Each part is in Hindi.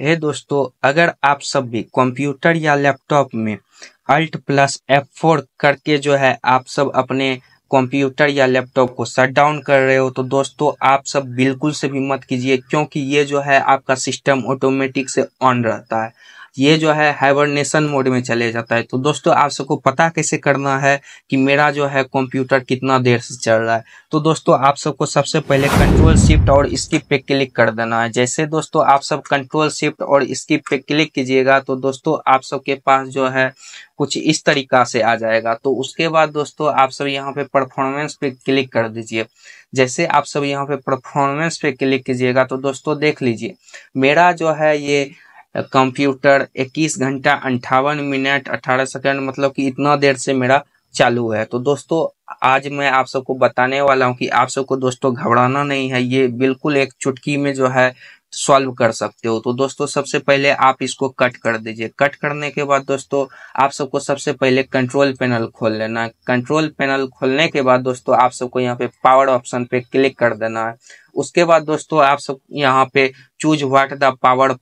हे दोस्तों अगर आप सब भी कंप्यूटर या लैपटॉप में अल्ट प्लस एफ फोर करके जो है आप सब अपने कंप्यूटर या लैपटॉप को शट डाउन कर रहे हो तो दोस्तों आप सब बिल्कुल से भी मत कीजिए क्योंकि ये जो है आपका सिस्टम ऑटोमेटिक से ऑन रहता है ये जो है हाइबरनेशन मोड में चले जाता है तो दोस्तों आप सबको पता कैसे करना है कि मेरा जो है कंप्यूटर कितना देर से चल रहा है तो दोस्तों आप सबको सबसे पहले कंट्रोल शिफ्ट और स्किप पे क्लिक कर देना है जैसे दोस्तों आप सब कंट्रोल शिफ्ट और स्किप पे क्लिक कीजिएगा तो दोस्तों आप सबके पास जो है कुछ इस तरीका से आ जाएगा तो उसके बाद दोस्तों आप सब यहाँ पे परफॉर्मेंस पे क्लिक कर दीजिए जैसे आप सब यहाँ पे परफॉर्मेंस पे क्लिक कीजिएगा तो दोस्तों देख लीजिए मेरा जो है ये कंप्यूटर 21 घंटा अंठावन मिनट 18 सेकंड मतलब कि इतना देर से मेरा चालू है तो दोस्तों आज मैं आप सबको बताने वाला हूँ कि आप सबको दोस्तों घबराना नहीं है ये बिल्कुल एक चुटकी में जो है सॉल्व कर सकते हो तो दोस्तों सबसे पहले आप इसको कट कर दीजिए कट करने के बाद दोस्तों आप सबको सबसे पहले कंट्रोल पैनल खोल लेना है कंट्रोल पैनल खोलने के बाद दोस्तों आप सबको यहाँ पे पावर ऑप्शन पे क्लिक कर देना है उसके बाद दोस्तों आप सब यहाँ पे choose what the power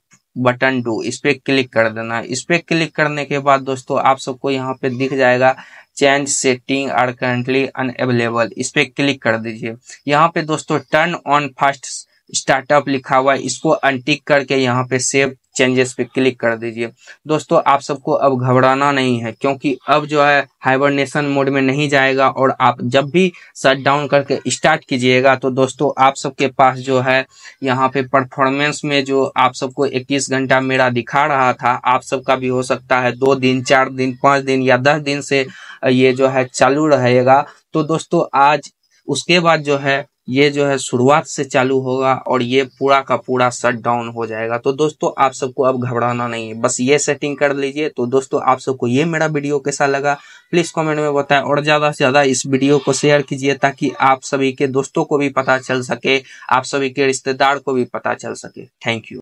button do इस पे क्लिक कर देना है इस पर क्लिक करने के बाद दोस्तों आप सबको यहाँ पे दिख जाएगा change setting are currently unavailable इस पर क्लिक कर दीजिए यहाँ पे दोस्तों टर्न ऑन फास्ट स्टार्टअप लिखा हुआ है इसको अनटिक करके यहाँ पे सेव चेंजेस पे क्लिक कर दीजिए दोस्तों आप सबको अब घबराना नहीं है क्योंकि अब जो है हाइबरनेशन मोड में नहीं जाएगा और आप जब भी शट डाउन करके स्टार्ट कीजिएगा तो दोस्तों आप सबके पास जो है यहाँ पे परफॉर्मेंस में जो आप सबको 21 घंटा मेरा दिखा रहा था आप सबका भी हो सकता है दो दिन चार दिन पाँच दिन या दस दिन से ये जो है चालू रहेगा तो दोस्तों आज उसके बाद जो है ये जो है शुरुआत से चालू होगा और ये पूरा का पूरा शट डाउन हो जाएगा तो दोस्तों आप सबको अब घबराना नहीं है बस ये सेटिंग कर लीजिए तो दोस्तों आप सबको ये मेरा वीडियो कैसा लगा प्लीज़ कमेंट में बताएं और ज़्यादा से ज़्यादा इस वीडियो को शेयर कीजिए ताकि आप सभी के दोस्तों को भी पता चल सके आप सभी के रिश्तेदार को भी पता चल सके थैंक यू